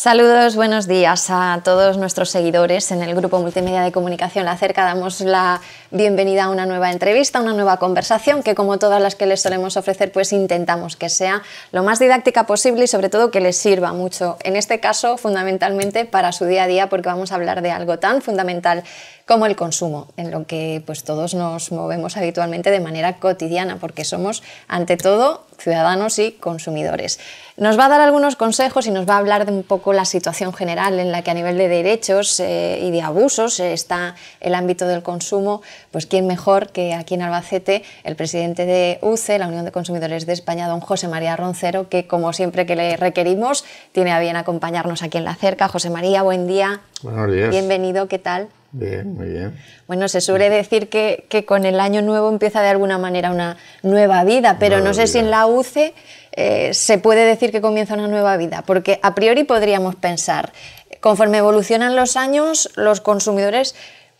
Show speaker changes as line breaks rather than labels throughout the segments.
Saludos, buenos días a todos nuestros seguidores en el grupo multimedia de comunicación La Cerca. Damos la bienvenida a una nueva entrevista, una nueva conversación que como todas las que les solemos ofrecer, pues intentamos que sea lo más didáctica posible y sobre todo que les sirva mucho. En este caso, fundamentalmente para su día a día porque vamos a hablar de algo tan fundamental como el consumo, en lo que pues todos nos movemos habitualmente de manera cotidiana, porque somos ante todo ciudadanos y consumidores. Nos va a dar algunos consejos y nos va a hablar de un poco la situación general en la que a nivel de derechos eh, y de abusos eh, está el ámbito del consumo, pues quién mejor que aquí en Albacete el presidente de UCE, la Unión de Consumidores de España, don José María Roncero, que como siempre que le requerimos tiene a bien acompañarnos aquí en la cerca. José María, buen día.
Buenos días. Bienvenido, ¿qué tal? Bien, muy bien.
Bueno, se suele decir que, con el año nuevo empieza de alguna manera una nueva vida, pero no sé si en la UCE eh, se puede decir que comienza una nueva vida, porque a priori podríamos pensar, conforme evolucionan los años, los consumidores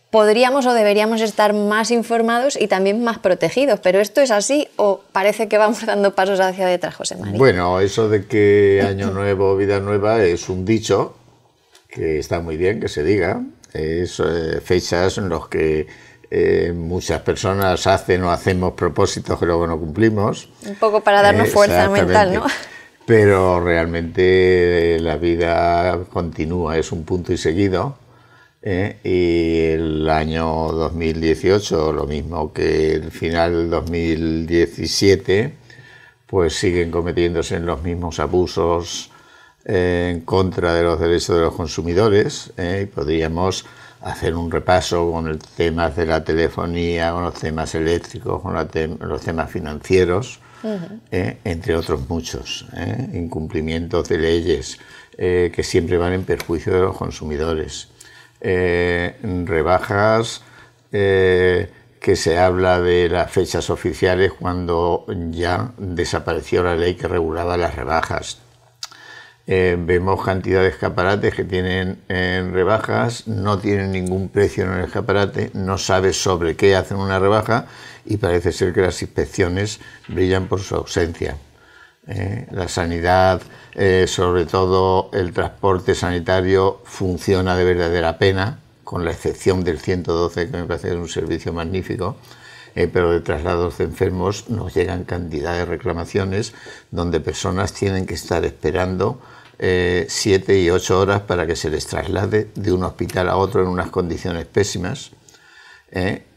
podríamos o deberíamos estar más informados y también más protegidos, pero esto es así o parece que vamos dando pasos hacia detrás, José María. Bueno,
eso de que año nuevo, vida nueva es un dicho que está muy bien que se diga, es eh, fechas en los que eh, muchas personas hacen o hacemos propósitos que luego no cumplimos.
Un poco para darnos eh, fuerza mental, ¿no?
Pero realmente la vida continúa, es un punto y seguido. Y el año 2018, lo mismo que el final del 2017, pues siguen cometiéndose los mismos abusos, en contra de los derechos de los consumidores ¿eh? y podríamos hacer un repaso con el tema de la telefonía, con los temas eléctricos, con los temas financieros, ¿eh? entre otros muchos, ¿eh? incumplimientos de leyes que siempre van en perjuicio de los consumidores, rebajas que se habla de las fechas oficiales cuando ya desapareció la ley que regulaba las rebajas. Eh, vemos cantidad de escaparates que tienen rebajas, no tienen ningún precio en el escaparate, no sabes sobre qué hacen una rebaja y parece ser que las inspecciones brillan por su ausencia. Eh, la sanidad, eh, sobre todo el transporte sanitario, funciona de verdadera pena, con la excepción del 112, que me parece un servicio magnífico. pero de traslados de enfermos nos llegan cantidad de reclamaciones donde personas tienen que estar esperando eh, siete y ocho horas para que se les traslade de un hospital a otro en unas condiciones pésimas. ¿eh?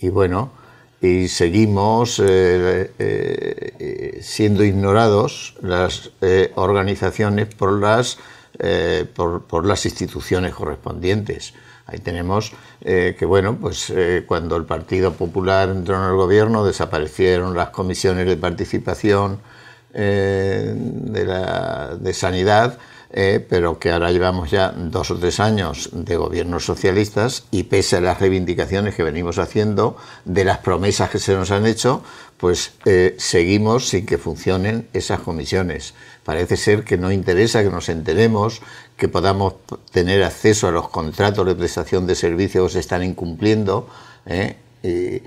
y, bueno, y seguimos eh, siendo ignorados las organizaciones por las, por, las instituciones correspondientes. Ahí tenemos que, bueno, pues cuando el Partido Popular entró en el gobierno desaparecieron las comisiones de participación, eh, de, sanidad, eh, pero que ahora llevamos ya dos o tres años de gobiernos socialistas y pese a las reivindicaciones que venimos haciendo, de las promesas que se nos han hecho, pues eh, seguimos sin que funcionen esas comisiones. Parece ser que no interesa que nos enteremos, que podamos tener acceso a los contratos de prestación de servicios que se están incumpliendo. Y,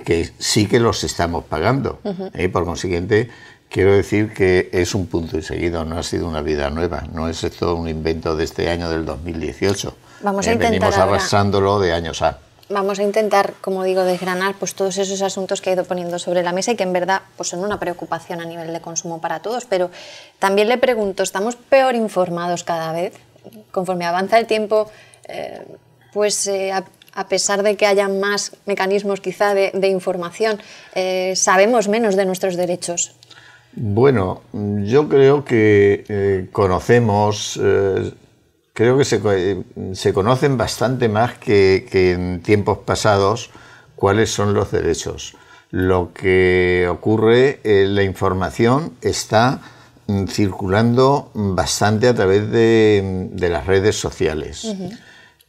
que sí que los estamos pagando. y por consiguiente, Quiero decir que es un punto y seguido, no ha sido una vida nueva, no es esto un invento de este año del 2018. Vamos a eh, intentar venimos de años a.
Vamos a intentar, como digo, desgranar pues todos esos asuntos que ha ido poniendo sobre la mesa y que en verdad pues son una preocupación a nivel de consumo para todos, pero también le pregunto, ¿estamos peor informados cada vez? Conforme avanza el tiempo, eh, pues eh, a, pesar de que haya más mecanismos quizá de información, sabemos menos de nuestros derechos
bueno, yo creo que eh, conocemos, eh, creo que eh, se, conocen bastante más que, en tiempos pasados cuáles son los derechos. Lo que ocurre, eh, la información está mm, circulando bastante a través de, mm, las redes sociales.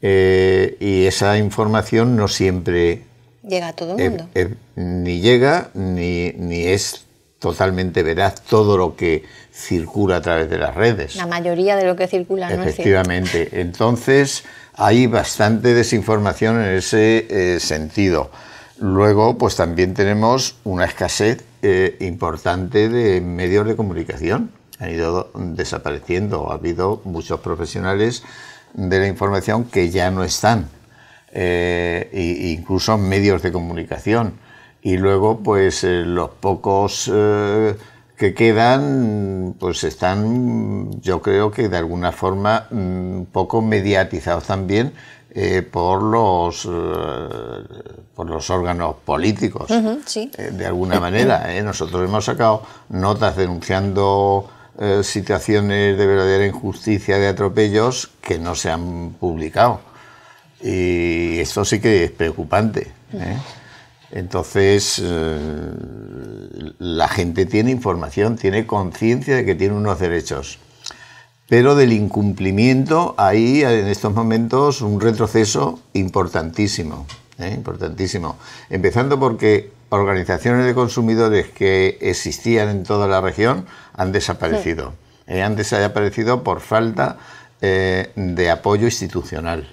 y esa información no siempre
llega a todo el mundo.
ni llega ni, ni es totalmente verás todo lo que circula a través de las redes. La
mayoría de lo que circula, ¿no?
Efectivamente. Entonces, hay bastante desinformación en ese eh, sentido. Luego, pues también tenemos una escasez eh, importante de medios de comunicación. Han ido desapareciendo. Ha habido muchos profesionales de la información que ya no están. Eh, incluso medios de comunicación y luego pues eh, los pocos eh, que quedan pues están yo creo que de alguna forma un mm, poco mediatizados también eh, por los por los órganos políticos
de
alguna manera nosotros hemos sacado notas denunciando situaciones de verdadera injusticia de atropellos que no se han publicado y esto sí que es preocupante entonces, eh, la gente tiene información, tiene conciencia de que tiene unos derechos. Pero del incumplimiento hay en estos momentos un retroceso importantísimo, ¿eh? importantísimo. Empezando porque organizaciones de consumidores que existían en toda la región han desaparecido. ¿eh? han desaparecido por falta de apoyo institucional.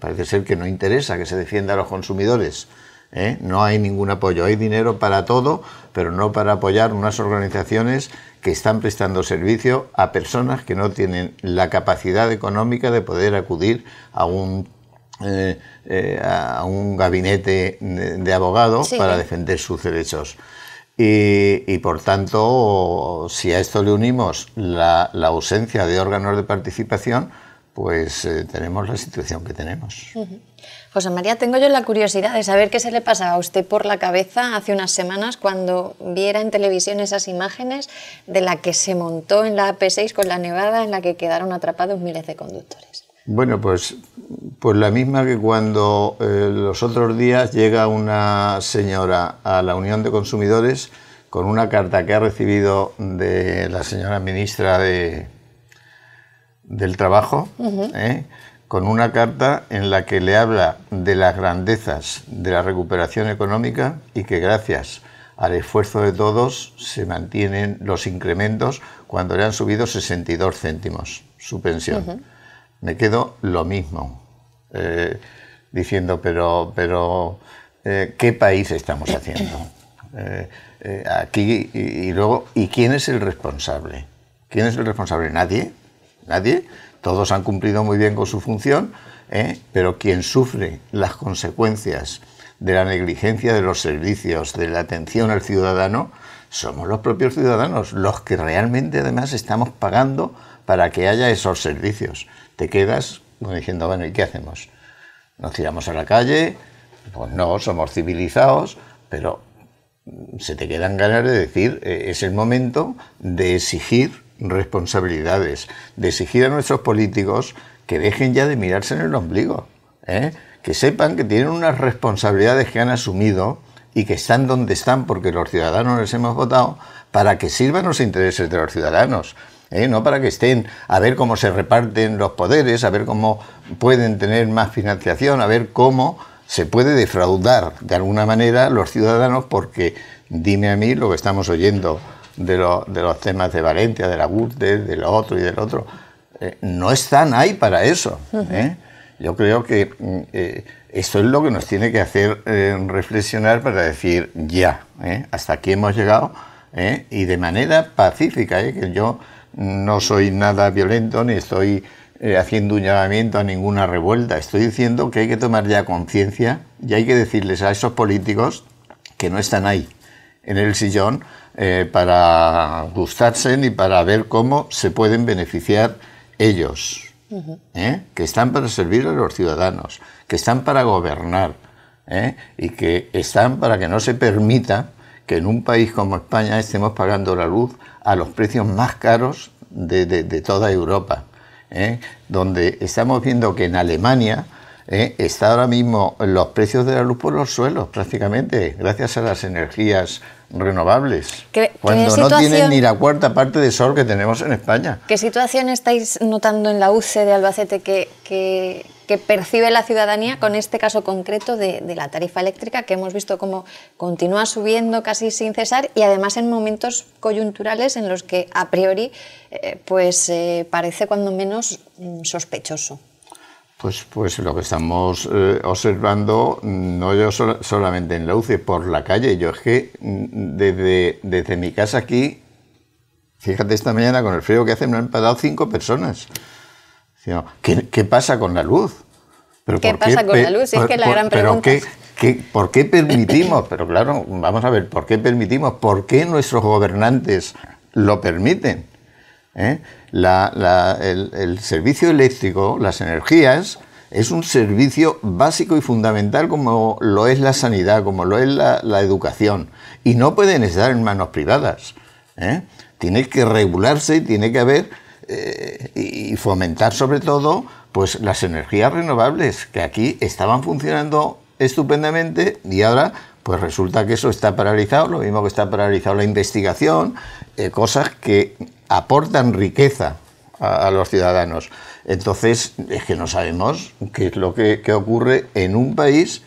Parece ser que no interesa que se defienda a los consumidores ¿eh? No hay ningún apoyo. Hay dinero para todo, pero no para apoyar unas organizaciones que están prestando servicio a personas que no tienen la capacidad económica de poder acudir a un eh, eh, a un gabinete de, abogados para defender sus derechos. Y, por tanto, si a esto le unimos la ausencia de órganos de participación, pues eh, tenemos la situación que tenemos.
José María, tengo yo la curiosidad de saber qué se le pasaba a usted por la cabeza hace unas semanas cuando viera en televisión esas imágenes de la que se montó en la AP6 con la nevada en la que quedaron atrapados miles de
conductores. Bueno, pues, pues la misma que cuando eh, los otros días llega una señora a la Unión de Consumidores con una carta que ha recibido de la señora ministra de, del trabajo, ¿eh? con una carta en la que le habla de las grandezas de la recuperación económica y que gracias al esfuerzo de todos se mantienen los incrementos cuando le han subido 62 céntimos su pensión. Me quedo lo mismo, eh, diciendo, pero, pero eh, ¿qué país estamos haciendo? aquí y luego, ¿y quién es el responsable? ¿Quién es el responsable? Nadie nadie, todos han cumplido muy bien con su función, ¿eh? pero quien sufre las consecuencias de la negligencia de los servicios, de la atención al ciudadano, somos los propios ciudadanos, los que realmente además estamos pagando para que haya esos servicios. Te quedas diciendo, bueno, ¿y qué hacemos? ¿Nos tiramos a la calle? Pues no, somos civilizados, pero se te quedan ganas de decir, eh, es el momento de exigir responsabilidades, de exigir a nuestros políticos que dejen ya de mirarse en el ombligo, ¿eh? que sepan que tienen unas responsabilidades que han asumido y que están donde están porque los ciudadanos les hemos votado para que sirvan los intereses de los ciudadanos. ¿eh? No para que estén a ver cómo se reparten los poderes, a ver cómo pueden tener más financiación, a ver cómo se puede defraudar de alguna manera los ciudadanos porque dime a mí lo que estamos oyendo de, los temas de Valencia, de la Gürtel, de lo otro y del otro. Eh, no están ahí para eso. ¿eh? Yo creo que mm, eh, esto es lo que nos tiene que hacer reflexionar para decir ya, hasta aquí hemos llegado y de manera pacífica, que yo no soy nada violento ni estoy haciendo un llamamiento a ninguna revuelta. Estoy diciendo que hay que tomar ya conciencia y hay que decirles a esos políticos que no están ahí en el sillón eh, para gustarse ni para ver cómo se pueden beneficiar ellos, ¿eh? que están para servir a los ciudadanos, que están para gobernar ¿eh? y que están para que no se permita que en un país como España estemos pagando la luz a los precios más caros de, toda Europa, donde estamos viendo que en Alemania eh, está ahora mismo los precios de la luz por los suelos prácticamente, gracias a las energías renovables.
cuando no tienen ni la
cuarta parte de sol que tenemos en España.
¿Qué situación estáis notando en la UCE de Albacete que, que, percibe la ciudadanía con este caso concreto de, la tarifa eléctrica que hemos visto como continúa subiendo casi sin cesar y además en momentos coyunturales en los que a priori eh, pues eh, parece cuando menos mm, sospechoso?
Pues, pues, lo que estamos eh, observando, no yo solamente en la UCE, por la calle, yo es que mm, desde, desde mi casa aquí, fíjate esta mañana con el frío que hace, me han parado cinco personas. ¿Qué, pasa con la luz? ¿Qué pasa con la luz? es que la gran pregunta. ¿Por qué permitimos? Pero claro, vamos a ver, ¿por qué permitimos? ¿Por qué nuestros gobernantes lo permiten? ¿eh? el, servicio eléctrico, las energías, es un servicio básico y fundamental como lo es la sanidad, como lo es la, educación. Y no pueden estar en manos privadas. ¿eh? Tiene que regularse y tiene que haber eh, y fomentar sobre todo pues las energías renovables que aquí estaban funcionando estupendamente y ahora pues resulta que eso está paralizado, lo mismo que está paralizado la investigación, eh, cosas que aportan riqueza a, los ciudadanos. Entonces, es que no sabemos qué es lo que, que ocurre en un país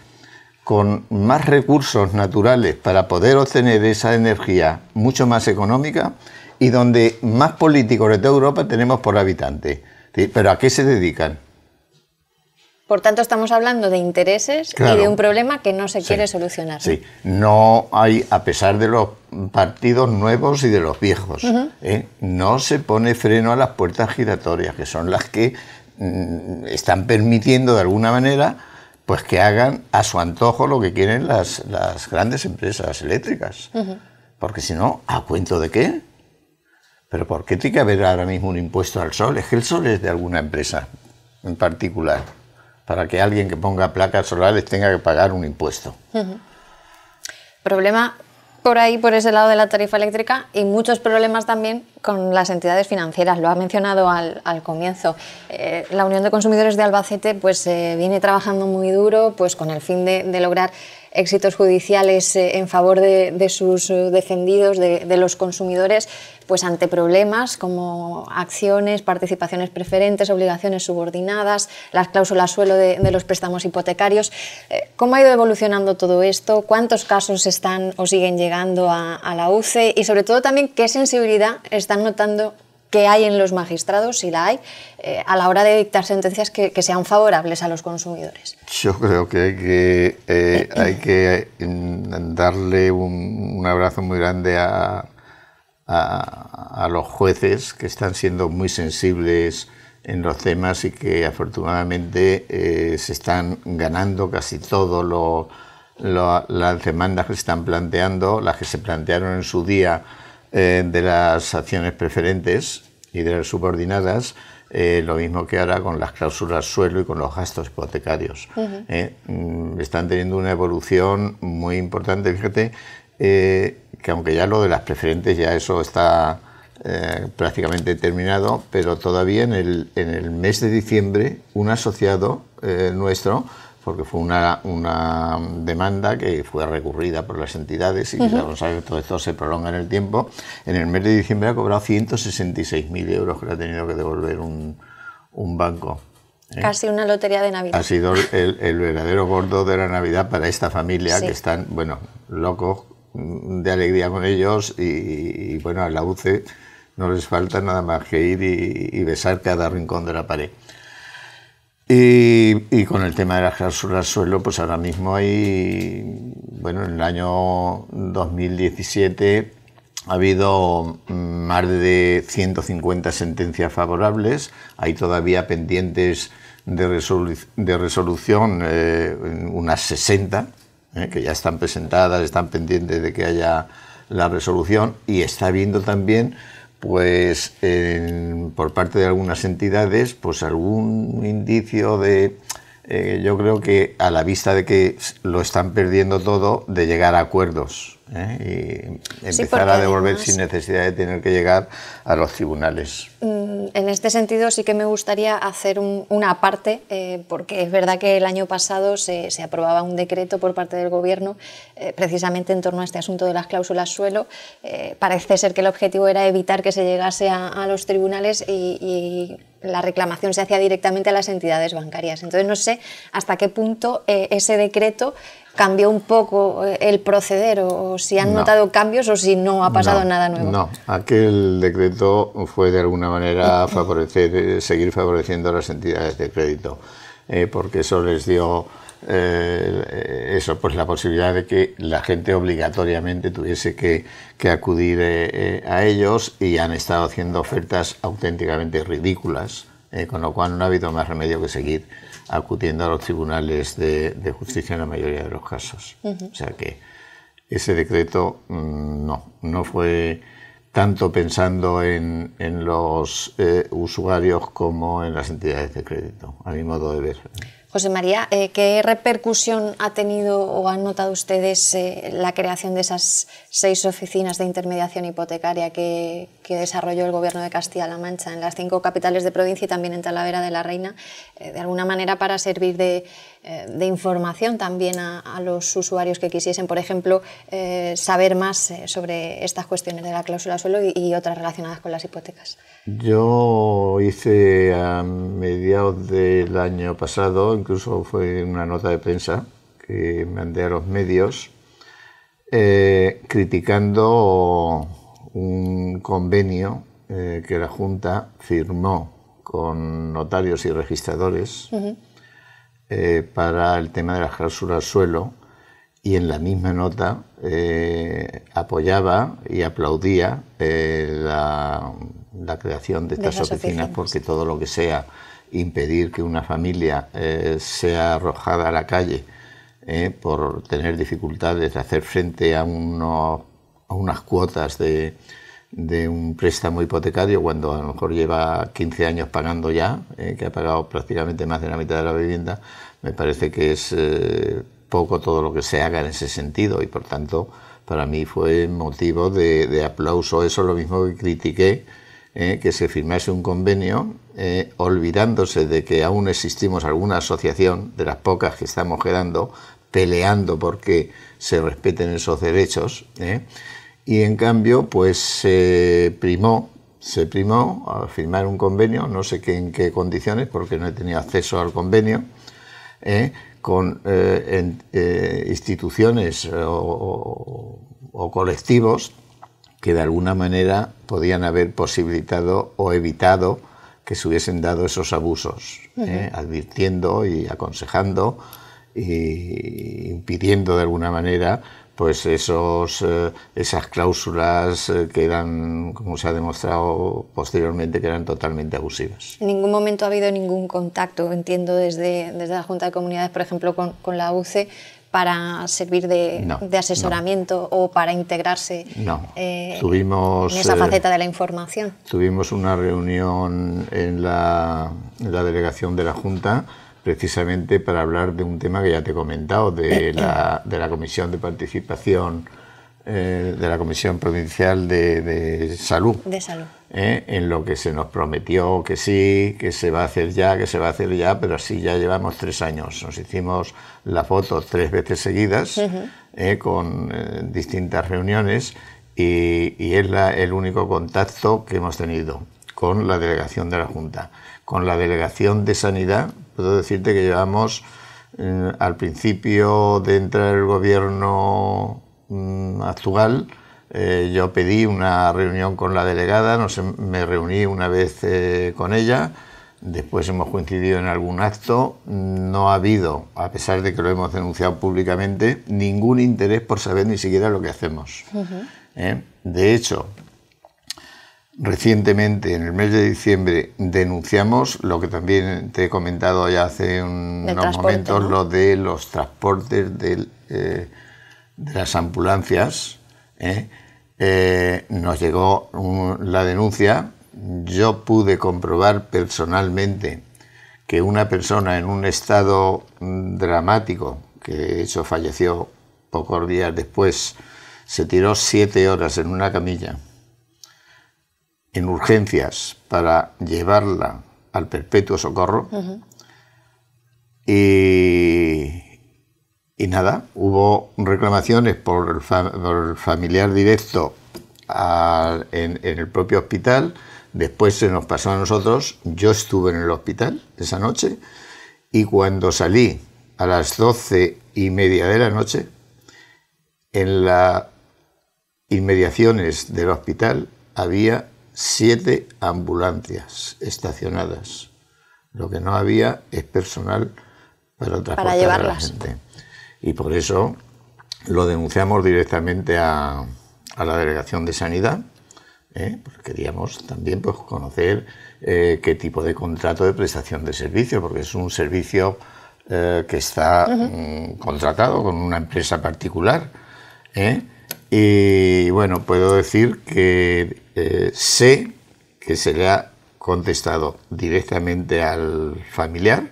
con más recursos naturales para poder obtener esa energía mucho más económica y donde más políticos de toda Europa tenemos por habitante. ¿Pero a qué se dedican?
Por tanto, estamos hablando de intereses y de un problema que no se quiere solucionar. Sí,
no hay, a pesar de los partidos nuevos y de los viejos, ¿eh? no se pone freno a las puertas giratorias, que son las que mm, están permitiendo de alguna manera pues que hagan a su antojo lo que quieren las, grandes empresas eléctricas. Porque si no, ¿a cuento de qué? Pero ¿por qué tiene que haber ahora mismo un impuesto al sol? Es que el sol es de alguna empresa en particular para que alguien que ponga placas solares tenga que pagar un impuesto.
Problema por ahí, por ese lado de la tarifa eléctrica y muchos problemas también con las entidades financieras. Lo ha mencionado al, comienzo. Eh, la Unión de Consumidores de Albacete pues, eh, viene trabajando muy duro pues, con el fin de, lograr éxitos judiciales eh, en favor de, sus defendidos, de, de, los consumidores pues ante problemas como acciones, participaciones preferentes, obligaciones subordinadas, las cláusulas suelo de, los préstamos hipotecarios. Eh, ¿Cómo ha ido evolucionando todo esto? ¿Cuántos casos están o siguen llegando a, la UCE? Y sobre todo también, ¿qué sensibilidad están notando que hay en los magistrados, si la hay, eh, a la hora de dictar sentencias que, sean favorables a los consumidores?
Yo creo que hay que, eh, hay que mm, darle un, abrazo muy grande a, a, los jueces que están siendo muy sensibles en los temas y que afortunadamente eh, se están ganando casi todo lo, las demandas que se están planteando, las que se plantearon en su día eh, de las acciones preferentes y de las subordinadas, eh, lo mismo que ahora con las cláusulas suelo y con los gastos hipotecarios. Mm, están teniendo una evolución muy importante. Fíjate eh, que aunque ya lo de las preferentes, ya eso está eh, prácticamente terminado, pero todavía en el, en el mes de diciembre un asociado eh, nuestro porque fue una, una, demanda que fue recurrida por las entidades y vamos a ver, todo esto se prolonga en el tiempo. En el mes de diciembre ha cobrado 166.000 euros que le ha tenido que devolver un, banco.
Casi una lotería de Navidad. Ha
sido el, verdadero gordo de la Navidad para esta familia que están, bueno, locos de alegría con ellos y, bueno, a la UCE no les falta nada más que ir y, besar cada rincón de la pared. Y, con el tema de las al suelo, pues ahora mismo hay, bueno, en el año 2017 ha habido mm, más de 150 sentencias favorables, hay todavía pendientes de, resolución eh, unas 60 ¿eh? que ya están presentadas, están pendientes de que haya la resolución y está habiendo también pues por parte de algunas entidades pues algún indicio de eh, yo creo que a la vista de que lo están perdiendo todo de llegar a acuerdos ¿eh? y empezar a devolver sin necesidad de tener que llegar a los tribunales.
Mm, en este sentido sí que me gustaría hacer una parte, eh, porque es verdad que el año pasado se, aprobaba un decreto por parte del Gobierno eh, precisamente en torno a este asunto de las cláusulas suelo. parece ser que el objetivo era evitar que se llegase a, los tribunales y, la reclamación se hacía directamente a las entidades bancarias. Entonces no sé hasta qué punto ese decreto cambió un poco eh, el proceder o si han notado cambios o si no ha pasado nada nuevo.
No, aquel decreto fue de alguna manera eh. favorecer, eh, seguir favoreciendo a las entidades de crédito, porque eso les dio eso, pues la posibilidad de que la gente obligatoriamente tuviese que, acudir a ellos y han estado haciendo ofertas auténticamente ridículas, con lo cual no ha habido más remedio que seguir acudiendo a los tribunales de, justicia en la mayoría de los casos. O sea que ese decreto mm, no, no fue tanto pensando en, los eh, usuarios como en las entidades de crédito, a mi modo de ver.
José María, eh, ¿qué repercusión ha tenido o han notado ustedes eh, la creación de esas seis oficinas de intermediación hipotecaria que, desarrolló el Gobierno de Castilla-La Mancha en las cinco capitales de provincia y también en Talavera de la Reina, eh, de alguna manera para servir de, eh, de información también a, los usuarios que quisiesen, por ejemplo, eh, saber más eh, sobre estas cuestiones de la cláusula suelo y, otras relacionadas con las hipotecas?
Yo hice a mediados del año pasado, incluso fue una nota de prensa que mandé a los medios, criticando un convenio que la Junta firmó con notarios y registradores eh, para el tema de las cláusulas al suelo y en la misma nota eh, apoyaba y aplaudía eh, la, creación de estas oficinas, porque todo lo que sea impedir que una familia sea arrojada a la calle por tener dificultades de hacer frente a, unos, a unas cuotas de, de un préstamo hipotecario cuando a lo mejor lleva 15 años pagando ya, eh, que ha pagado prácticamente más de la mitad de la vivienda, me parece que es eh, poco todo lo que se haga en ese sentido y por tanto para mí fue motivo de, aplauso. Eso lo mismo que critiqué eh, que se firmase un convenio olvidándose de que aún existimos alguna asociación de las pocas que estamos quedando peleando porque se respeten esos derechos y en cambio pues se primó se primó a firmar un convenio no sé qué en qué condiciones porque no he tenido acceso al convenio ¿eh? con eh, eh, instituciones o, colectivos que de alguna manera podían haber posibilitado o evitado que se hubiesen dado esos abusos, advirtiendo y aconsejando e impidiendo de alguna manera pues esos, eh, esas cláusulas eh, que eran, como se ha demostrado posteriormente, que eran totalmente abusivas.
En ningún momento ha habido ningún contacto, entiendo, desde, desde la Junta de Comunidades, por ejemplo, con, la UCE, para servir de, asesoramiento o para integrarse
no. Eh, tuvimos, en esa faceta
de la información.
Tuvimos una reunión en la, delegación de la Junta precisamente para hablar de un tema que ya te he comentado, de la, de la Comisión de Participación, eh, de la Comisión Provincial de, Salud. De salud. Eh, en lo que se nos prometió que sí, que se va a hacer ya, que se va a hacer ya, pero así ya llevamos tres años. Nos hicimos la foto tres veces seguidas, eh, con distintas reuniones, y, y es la, el único contacto que hemos tenido con la delegación de la Junta con la Delegación de Sanidad, Puedo decirte que llevamos eh, al principio de entrar el gobierno mm, actual, eh, yo pedí una reunión con la delegada, no me reuní una vez eh, con ella, después hemos coincidido en algún acto, no ha habido, a pesar de que lo hemos denunciado públicamente, ningún interés por saber ni siquiera lo que hacemos. De hecho, Recientemente, en el mes de diciembre, denunciamos lo que también te he comentado ya hace unos momentos, lo de los transportes eh, de las ambulancias. ¿eh? Eh, nos llegó la denuncia, yo pude comprobar personalmente que una persona en un estado dramático, que de hecho falleció pocos días después, se tiró siete horas en una camilla en urgencias para llevarla al perpetuo socorro. y, nada, hubo reclamaciones por, el familiar directo en, en, el propio hospital. Después se nos pasó a nosotros. Yo estuve en el hospital esa noche y cuando salí a las doce y media de la noche, en las inmediaciones del hospital había siete ambulancias estacionadas. Lo que no había es personal para transportar llevarlas. la gente. Y por eso lo denunciamos directamente a, a la Delegación de Sanidad, ¿eh? queríamos también pues, conocer eh, qué tipo de contrato de prestación de servicio, porque es un servicio eh, que está mm, contratado con una empresa particular. Y bueno, puedo decir que eh, sé que se le ha contestado directamente al familiar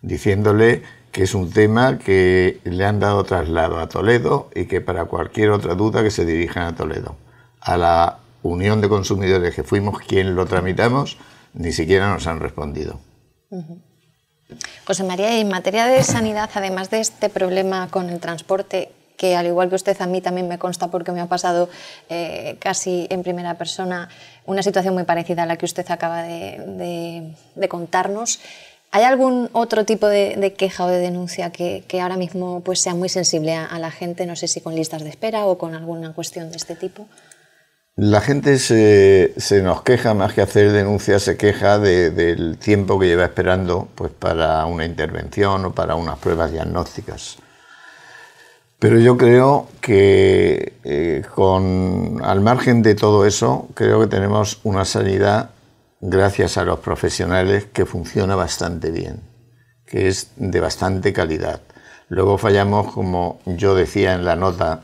diciéndole que es un tema que le han dado traslado a Toledo y que para cualquier otra duda que se dirijan a Toledo. A la Unión de Consumidores que fuimos quien lo tramitamos, ni siquiera nos han respondido.
José María, en materia de sanidad, además de este problema con el transporte, que al igual que usted a mí también me consta porque me ha pasado eh, casi en primera persona una situación muy parecida a la que usted acaba de, contarnos. ¿Hay algún otro tipo de, queja o de denuncia que, ahora mismo pues, sea muy sensible a, la gente? No sé si con listas de espera o con alguna cuestión de este tipo.
La gente se, nos queja, más que hacer denuncias, se queja del tiempo que lleva esperando pues, para una intervención o para unas pruebas diagnósticas. Pero yo creo que eh, con, al margen de todo eso, creo que tenemos una sanidad, gracias a los profesionales, que funciona bastante bien, que es de bastante calidad. Luego fallamos, como yo decía en la nota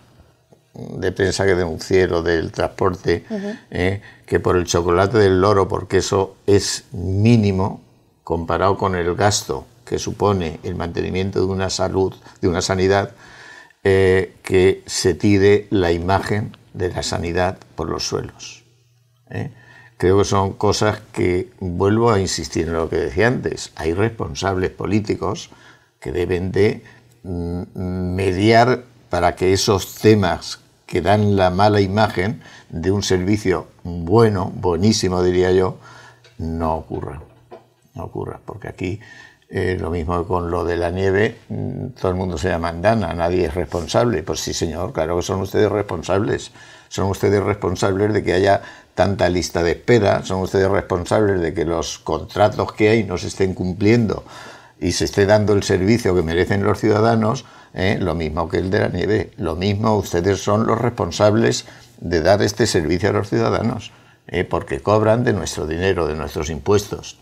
de prensa que denuncié, o del transporte, eh, que por el chocolate del loro, porque eso es mínimo comparado con el gasto que supone el mantenimiento de una salud, de una sanidad, eh, que se tire la imagen de la sanidad por los suelos. ¿eh? Creo que son cosas que, vuelvo a insistir en lo que decía antes, hay responsables políticos que deben de mm, mediar para que esos temas que dan la mala imagen de un servicio bueno, buenísimo diría yo, no ocurran. No ocurra, porque aquí eh, lo mismo con lo de la nieve, mm, todo el mundo se llama andana, nadie es responsable. Pues sí, señor, claro que son ustedes responsables. Son ustedes responsables de que haya tanta lista de espera, son ustedes responsables de que los contratos que hay no se estén cumpliendo y se esté dando el servicio que merecen los ciudadanos, eh, lo mismo que el de la nieve, lo mismo ustedes son los responsables de dar este servicio a los ciudadanos, eh, porque cobran de nuestro dinero, de nuestros impuestos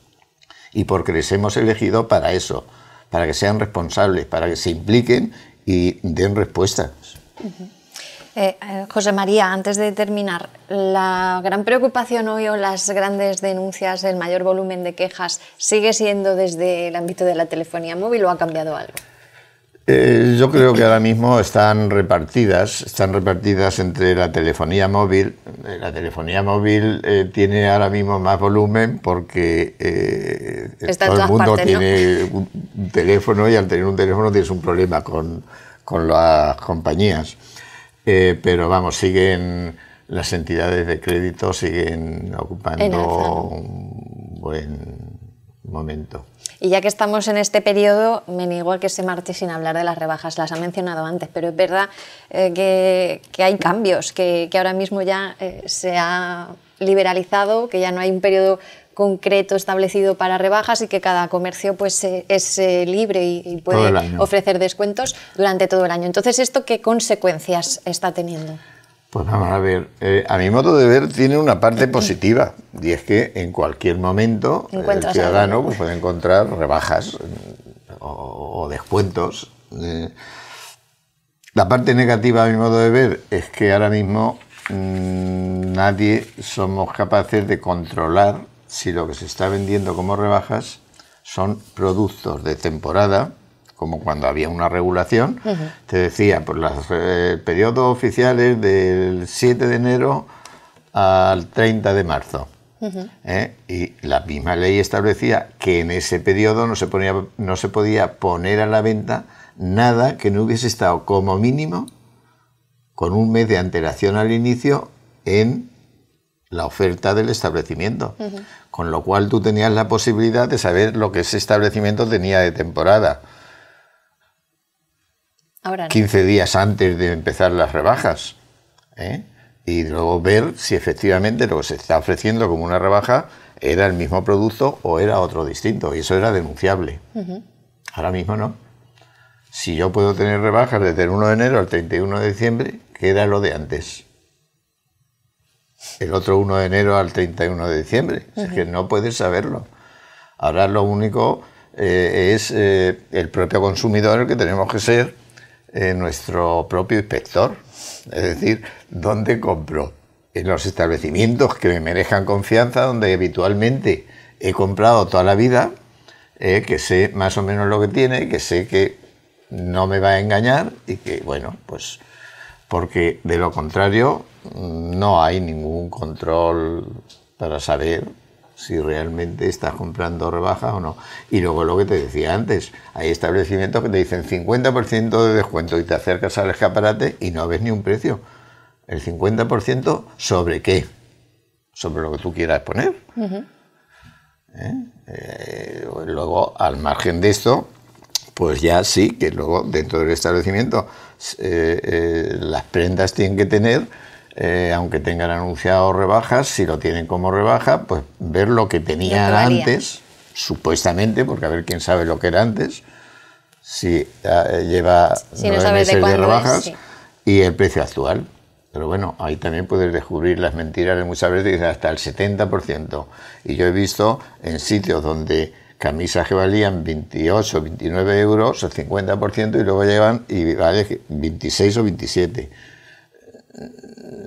y porque les hemos elegido para eso, para que sean responsables, para que se impliquen y den respuestas.
Eh, eh, José María, antes de terminar, la gran preocupación hoy o las grandes denuncias, el mayor volumen de quejas, ¿sigue siendo desde el ámbito de la telefonía móvil o ha cambiado algo?
Eh, yo creo que ahora mismo están repartidas, están repartidas entre la telefonía móvil. Eh, la telefonía móvil eh, tiene ahora mismo más volumen porque todo el mundo tiene un teléfono y al tener un teléfono tienes un problema con, con las compañías. pero vamos, siguen las entidades de crédito siguen ocupando un buen momento.
Y ya que estamos en este periodo, me niego a que se marche sin hablar de las rebajas. Las ha mencionado antes, pero es verdad eh, que, hay cambios, que, ahora mismo ya eh, se ha liberalizado, que ya no hay un periodo concreto establecido para rebajas y que cada comercio pues es eh, libre y puede ofrecer descuentos durante todo el año. Entonces, ¿esto qué consecuencias está teniendo?
Pues vamos a ver, eh, a mi modo de ver tiene una parte positiva y es que en cualquier momento eh, el ciudadano pues, puede encontrar rebajas o, descuentos. Eh. la parte negativa a mi modo de ver es que ahora mismo mm, nadie somos capaces de controlar si lo que se está vendiendo como rebajas son productos de temporada como cuando había una regulación, te decía, pues los eh, periodos oficiales del 7 de enero al 30 de marzo. ¿eh? Y la misma ley establecía que en ese periodo no se, no se podía poner a la venta nada que no hubiese estado como mínimo con un mes de antelación al inicio en la oferta del establecimiento. Con lo cual tú tenías la posibilidad de saber lo que ese establecimiento tenía de temporada. 15 días antes de empezar las rebajas. ¿eh? Y luego ver si efectivamente lo que se está ofreciendo como una rebaja era el mismo producto o era otro distinto. Y eso era denunciable. Ahora mismo no. Si yo puedo tener rebajas desde el 1 de enero al 31 de diciembre, que era lo de antes. El otro 1 de enero al 31 de diciembre. Es que no puedes saberlo. Ahora lo único eh, es eh, el propio consumidor que tenemos que ser eh, nuestro propio inspector, es decir, dónde compro. En los establecimientos que me merezcan confianza, donde habitualmente he comprado toda la vida, eh, que sé más o menos lo que tiene, que sé que no me va a engañar y que, bueno, pues porque de lo contrario no hay ningún control para saber si realmente estás comprando rebajas o no. Y luego lo que te decía antes, hay establecimientos que te dicen 50% de descuento y te acercas al escaparate y no ves ni un precio. El 50% sobre qué? Sobre lo que tú quieras poner.
¿Eh?
Eh, luego, al margen de esto, pues ya sí, que luego dentro del establecimiento eh, las prendas tienen que tener eh, aunque tengan anunciado rebajas, si lo tienen como rebaja, pues ver lo que tenían antes, supuestamente, porque a ver quién sabe lo que era antes, si eh, lleva meses de, rebajas, y el precio actual. Pero bueno, ahí también puedes descubrir las mentiras de muchas veces, hasta el 70%. Y yo he visto en sitios donde camisas que valían 28, o 29 euros, o 50%, y luego llevan y 26 o 27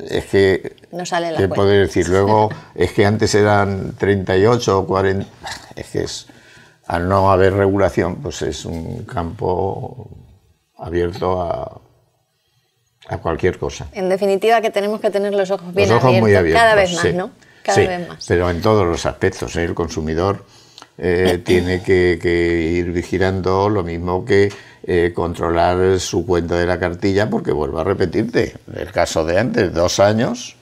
es que...
No sale la decir?
Luego, es que antes eran 38 o 40... Es que al no haber regulación, pues es un campo abierto a, a cualquier cosa.
En definitiva, que tenemos que tener los ojos bien abiertos, cada vez más, ¿no?
Cada vez más. Pero en todos los aspectos, ¿eh? el consumidor eh, tiene que, que, ir vigilando lo mismo que eh, controlar su cuenta de la cartilla, porque vuelvo a repetirte, el caso de antes, dos años,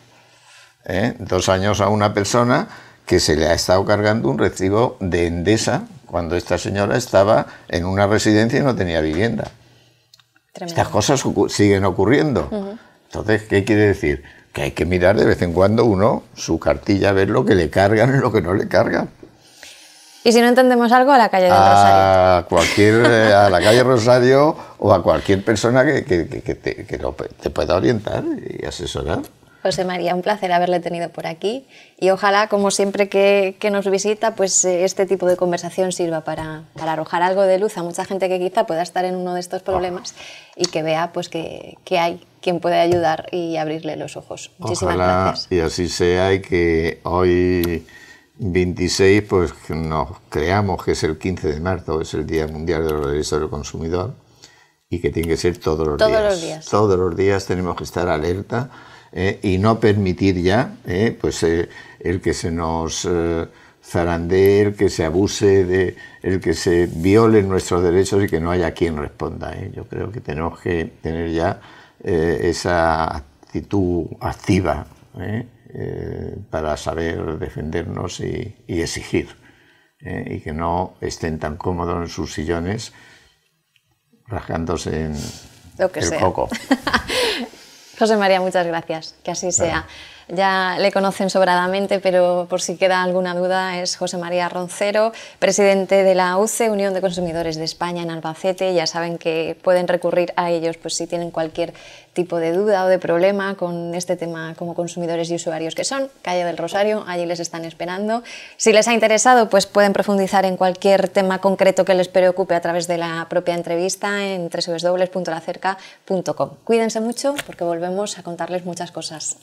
¿eh? dos años a una persona que se le ha estado cargando un recibo de Endesa cuando esta señora estaba en una residencia y no tenía vivienda. Estas cosas siguen ocurriendo. Entonces, ¿qué quiere decir? Que hay que mirar de vez en cuando uno su cartilla, ver lo que le cargan y lo que no le cargan.
Y si no entendemos algo, a la calle de
Rosario. Cualquier, eh, a la calle Rosario o a cualquier persona que, te, pueda orientar y asesorar.
José María, un placer haberle tenido por aquí y ojalá, como siempre que, nos visita, pues eh, este tipo de conversación sirva para, para, arrojar algo de luz a mucha gente que quizá pueda estar en uno de estos problemas y que vea pues que, hay quien puede ayudar y abrirle los ojos. Muchísimas
ojalá Y así sea y que hoy 26, pues nos creamos que es el 15 de marzo, es el Día Mundial de los Derechos del Consumidor, y que tiene que ser todos los días. Todos los días tenemos que estar alerta eh, y no permitir ya eh, pues, eh, el que se nos zarandee, el que se abuse, de, el que se violen nuestros derechos y que no haya quien responda. Yo creo que tenemos que tener ya esa actitud activa. Eh, para saber defendernos y, exigir, eh, y que no estén tan cómodos en sus sillones rasgándose en Lo que el sea. coco.
José María, muchas gracias, que así sea. Ya le conocen sobradamente, pero por si queda alguna duda, es José María Roncero, presidente de la UCE, Unión de Consumidores de España en Albacete. Ya saben que pueden recurrir a ellos pues, si tienen cualquier tipo de duda o de problema con este tema como consumidores y usuarios que son, Calle del Rosario, allí les están esperando. Si les ha interesado, pues pueden profundizar en cualquier tema concreto que les preocupe a través de la propia entrevista en www.lacerca.com. Cuídense mucho porque volvemos a contarles muchas cosas.